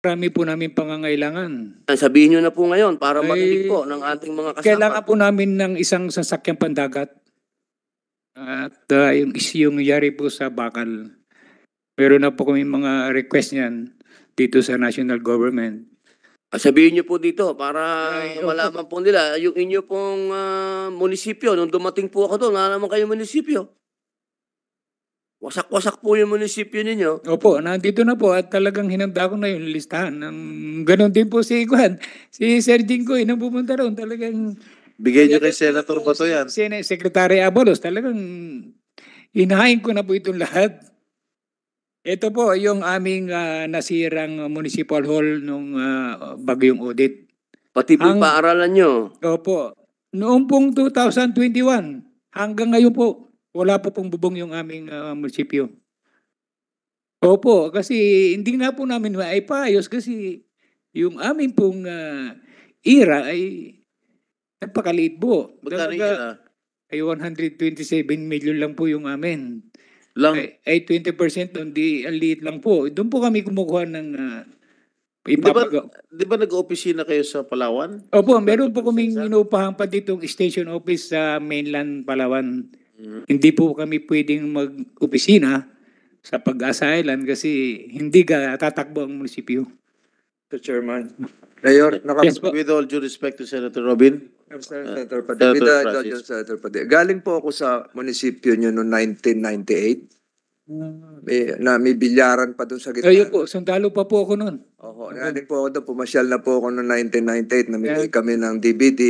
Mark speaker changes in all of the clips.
Speaker 1: Marami po namin pangangailangan. Sabihin nyo na po ngayon para marinig po ng ating mga kasama. Kailangan po namin ng isang sasakyang pandagat. At uh, yung, yung yari po sa Bakal. Meron na po kami mga request niyan dito sa national government. Sabihin nyo po dito para Ay, okay. malaman po nila yung inyo pong uh, munisipyo. Nung dumating po ako doon, wala naman kayo munisipyo. Wasak-wasak po yung munisipyo ninyo. Opo, nandito na po at talagang hinanda ko na yung listahan. Ang ganon din po si Iguan. Si Sir Jinggoy nang pumunta roon talagang... Bigay niyo kay Senator Bato yan. Si Secretary Abolos, talagang inahain ko na po itong lahat. Ito po yung aming uh, nasirang municipal hall nung uh, bagyong audit. Pati po Ang, paaralan nyo. Opo. Noong pong 2021 hanggang ngayon po, wala po pong bubong yung aming uh, munisipyo. Opo, kasi hindi nga po namin maipayos kasi yung aming pong uh, ira ay nagpakaliit po. Magkano yung ira? Ay 127 million lang po yung amin. Lang? Ay, ay 20% doon, di ang lang po. Doon po kami kumukuha ng uh, Di ba, di ba nag-opisina kayo sa Palawan? Opo, meron po kaming inuupahan pa dito station office sa mainland Palawan. Hindi po kami pwedeng mag-opisina sa pag-asa island kasi hindi ka tatakbo ang munisipyo. Mr. Chairman. Mayor, Yes with all due respect to Senator Robin, uh, Senator Padilla. Senator Bida- Senator Padilla. Galing po ako sa munisipyo nyo noong 1998. May, na may bilyaran pa doon sa gitna. Ayun po, sundalo pa po ako noon. Oho, galing po ako doon. Pumasyal na po ako noong 1998 na may kami ng DVD.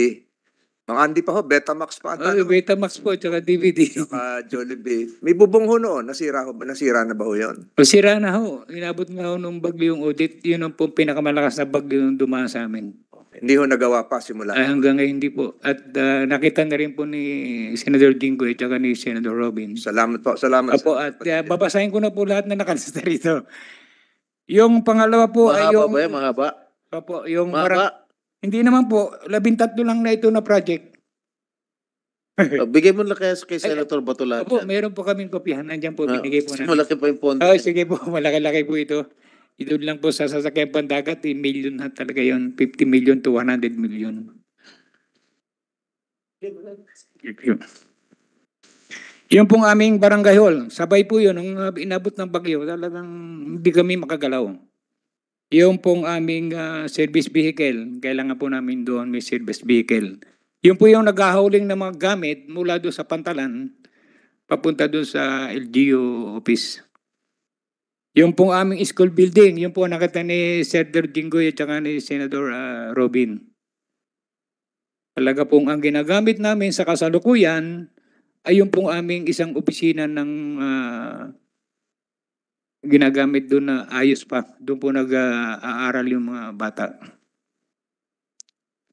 Speaker 1: Ang Andy pa ho, Betamax pa ata. Oh, no? Betamax po, tsaka DVD. Tsaka Jollibee. May bubong ho noon, nasira, ho, nasira na ba ho yun? Nasira na ho. Inabot nga ho nung bagyo yung audit. Yun ang pong pinakamalakas na bagyo yung dumaan sa amin. Hindi ho nagawa pa simula. Ay, hanggang ngayon hindi po. At uh, nakita na rin po ni Senator Dinggoy at ni Senator Robin. Salamat po. Salamat. Opo, at uh, babasahin ko na po lahat na nakalista rito. Yung pangalawa po mahaba ay yung... Mahaba ba yan? Mahaba? Opo, yung... Mahaba? Hindi naman po, labintatlo lang na ito na project. oh, bigay mo na kaya kay Senator Batulanan. Opo, meron po kaming kopihan. Nandiyan po, ah, binigay po. na. malaki po yung pondo. Oh, sige po, malaki-laki po ito. Ito lang po sa sasakyan pandagat, 10 eh, million na talaga yon 50 million to 100 million. Yung pong aming barangay hall, sabay po yun, nung ah, inabot ng bagyo, talagang hindi kami makagalaw. Yung pong aming uh, service vehicle, kailangan po namin doon may service vehicle. Yung po yung naghahauling ng mga gamit mula doon sa pantalan, papunta doon sa LGU office. Yung pong aming school building, yung po nakita ni Senator Gingoy at saka ni Senator uh, ah, Robin. Talaga pong ang ginagamit namin sa kasalukuyan ay yung pong aming isang opisina ng uh, ginagamit doon na ayos pa. Doon po nag-aaral yung mga bata.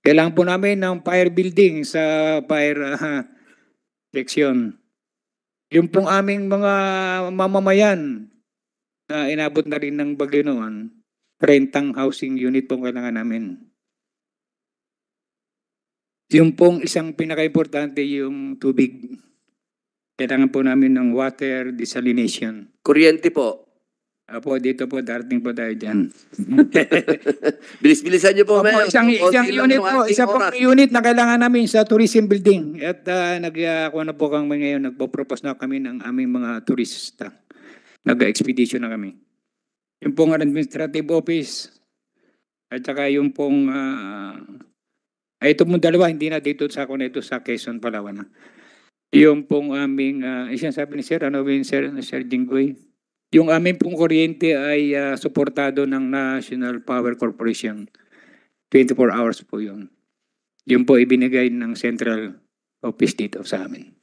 Speaker 1: Kailangan po namin ng fire building sa fire uh, section. Yung pong aming mga mamamayan na uh, inabot na rin ng bagyo noon, rentang housing unit pong kailangan namin. Yung pong isang pinaka-importante yung tubig. Kailangan po namin ng water desalination. Kuryente po. Apo, dito po, darating po tayo dyan. Mm. Bilis-bilisan niyo po, Opo, ma'am. Isang, isang unit po, isa pong unit na kailangan namin sa tourism building. At uh, nag, uh, ah, na ano po kami ngayon, nagpo-propose na kami ng aming mga turista. Nag-expedition na kami. Yung pong administrative office, at saka yung pong, uh, ay ito mong dalawa, hindi na dito sa ako na ito sa Quezon, Palawan. Yung pong aming, uh, isang sabi ni Sir, ano yun, Sir, Sir Jinggoy? Yung amin pong kuryente ay uh, suportado ng National Power Corporation. 24 hours po yun. Yun po ibinigay ng central office dito sa amin.